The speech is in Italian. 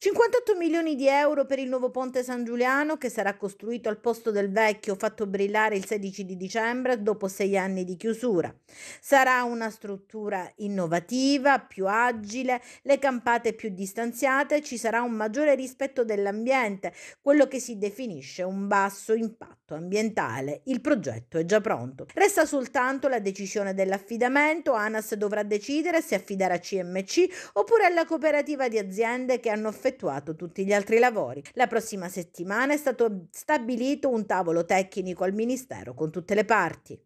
58 milioni di euro per il nuovo ponte San Giuliano che sarà costruito al posto del vecchio fatto brillare il 16 di dicembre dopo sei anni di chiusura. Sarà una struttura innovativa, più agile, le campate più distanziate, ci sarà un maggiore rispetto dell'ambiente, quello che si definisce un basso impatto ambientale. Il progetto è già pronto. Resta soltanto la decisione dell'affidamento, ANAS dovrà decidere se affidare a CMC oppure alla cooperativa di aziende che hanno offerto effettuato tutti gli altri lavori. La prossima settimana è stato stabilito un tavolo tecnico al Ministero con tutte le parti.